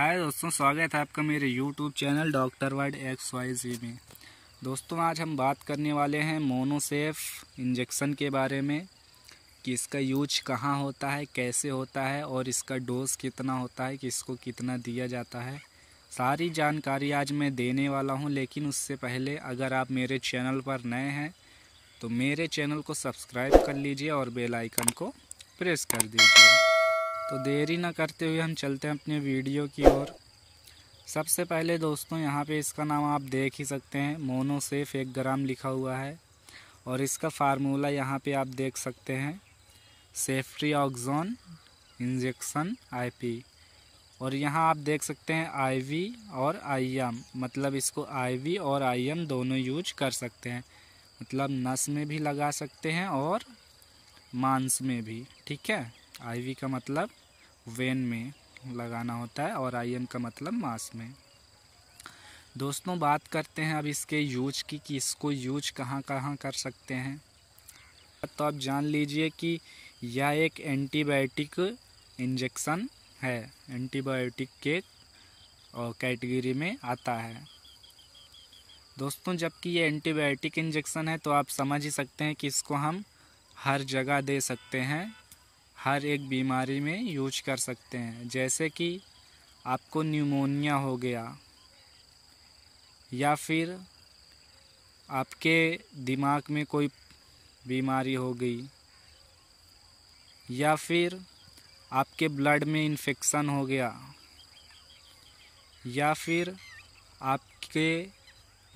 हाय दोस्तों स्वागत है आपका मेरे YouTube channel doctor word X Y Z में दोस्तों आज हम बात करने वाले हैं मोनोसेफ इंजेक्शन के बारे में कि इसका यूज कहाँ होता है कैसे होता है और इसका डोज कितना होता है कि इसको कितना दिया जाता है सारी जानकारी आज मैं देने वाला हूँ लेकिन उससे पहले अगर आप मेरे चैनल पर नए हैं तो मेरे चैनल को सब्सक्राइब कर लीजिए और बेलाइकन को प्रेस कर दीजिए तो देरी ना करते हुए हम चलते हैं अपने वीडियो की ओर सबसे पहले दोस्तों यहाँ पे इसका नाम आप देख ही सकते हैं मोनोसेफ एक ग्राम लिखा हुआ है और इसका फार्मूला यहाँ पे आप देख सकते हैं सेफ्री ऑक्जोन इंजेक्शन आईपी और यहाँ आप देख सकते हैं आईवी और आईएम मतलब इसको आईवी और आईएम दोनों यूज कर सकते हैं मतलब नस में भी लगा सकते हैं और मांस में भी ठीक है आईवी का मतलब वेन में लगाना होता है और आयन का मतलब मास में दोस्तों बात करते हैं अब इसके यूज की कि इसको यूज कहाँ कहाँ कर सकते हैं तो आप जान लीजिए कि यह एक एंटीबायोटिक इंजेक्शन है एंटीबायोटिक के कैटेगरी में आता है दोस्तों जबकि ये एंटीबायोटिक इंजेक्शन है तो आप समझ ही सकते हैं कि इसको हम हर जगह दे सकते हैं हर एक बीमारी में यूज कर सकते हैं जैसे कि आपको न्यूमोनिया हो गया या फिर आपके दिमाग में कोई बीमारी हो गई या फिर आपके ब्लड में इन्फेक्शन हो गया या फिर आपके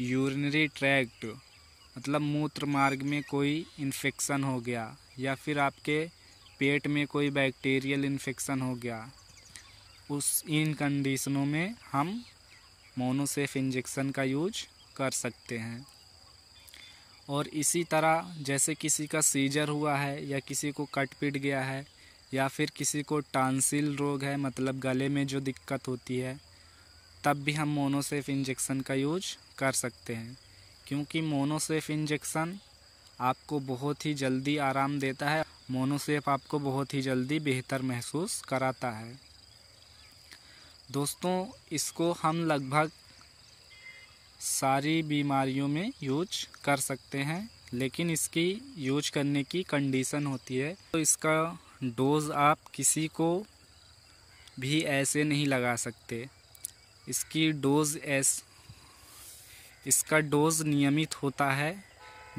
यूरिनरी ट्रैक्ट मतलब मूत्र मार्ग में कोई इन्फेक्शन हो गया या फिर आपके पेट में कोई बैक्टीरियल इन्फेक्शन हो गया उस इन कंडीशनों में हम मोनोसेफ इंजेक्शन का यूज कर सकते हैं और इसी तरह जैसे किसी का सीजर हुआ है या किसी को कट पिट गया है या फिर किसी को टांसिल रोग है मतलब गले में जो दिक्कत होती है तब भी हम मोनोसेफ इंजेक्शन का यूज कर सकते हैं क्योंकि मोनोसेफ इंजेक्शन आपको बहुत ही जल्दी आराम देता है मोनोसेप आपको बहुत ही जल्दी बेहतर महसूस कराता है दोस्तों इसको हम लगभग सारी बीमारियों में यूज कर सकते हैं लेकिन इसकी यूज करने की कंडीशन होती है तो इसका डोज़ आप किसी को भी ऐसे नहीं लगा सकते इसकी डोज़ ऐस इसका डोज़ नियमित होता है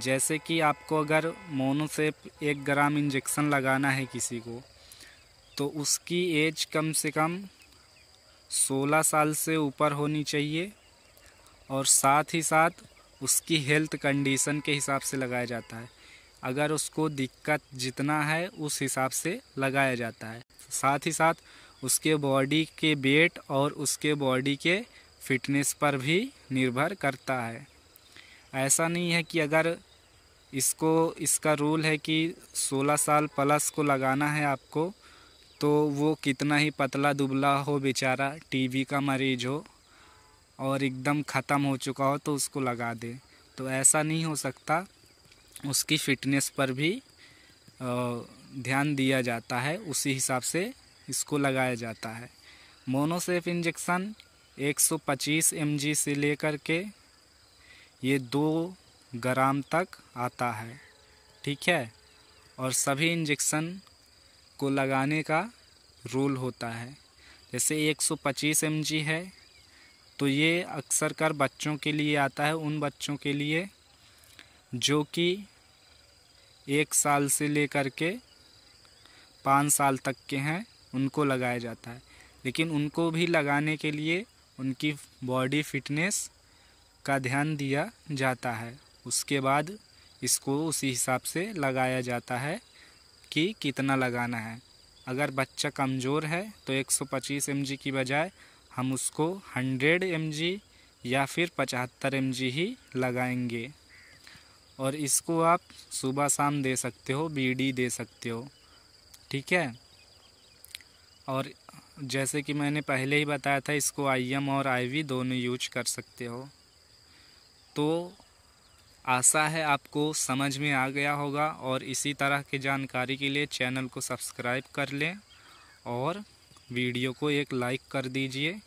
जैसे कि आपको अगर मोनोसेप एक ग्राम इंजेक्शन लगाना है किसी को तो उसकी एज कम से कम 16 साल से ऊपर होनी चाहिए और साथ ही साथ उसकी हेल्थ कंडीशन के हिसाब से लगाया जाता है अगर उसको दिक्कत जितना है उस हिसाब से लगाया जाता है साथ ही साथ उसके बॉडी के वेट और उसके बॉडी के फिटनेस पर भी निर्भर करता है ऐसा नहीं है कि अगर इसको इसका रूल है कि 16 साल प्लस को लगाना है आपको तो वो कितना ही पतला दुबला हो बेचारा टीबी का मरीज हो और एकदम ख़त्म हो चुका हो तो उसको लगा दे तो ऐसा नहीं हो सकता उसकी फिटनेस पर भी ध्यान दिया जाता है उसी हिसाब से इसको लगाया जाता है मोनोसेफ इंजेक्शन 125 सौ से लेकर के ये दो ग्राम तक आता है ठीक है और सभी इंजेक्शन को लगाने का रूल होता है जैसे 125 mg है तो ये अक्सर कर बच्चों के लिए आता है उन बच्चों के लिए जो कि एक साल से लेकर के पाँच साल तक के हैं उनको लगाया जाता है लेकिन उनको भी लगाने के लिए उनकी बॉडी फिटनेस का ध्यान दिया जाता है उसके बाद इसको उसी हिसाब से लगाया जाता है कि कितना लगाना है अगर बच्चा कमज़ोर है तो 125 जी की बजाय हम उसको 100 जी या फिर 75 जी ही लगाएंगे और इसको आप सुबह शाम दे सकते हो बीडी दे सकते हो ठीक है और जैसे कि मैंने पहले ही बताया था इसको आईएम और आईवी दोनों यूज कर सकते हो तो आशा है आपको समझ में आ गया होगा और इसी तरह की जानकारी के लिए चैनल को सब्सक्राइब कर लें और वीडियो को एक लाइक कर दीजिए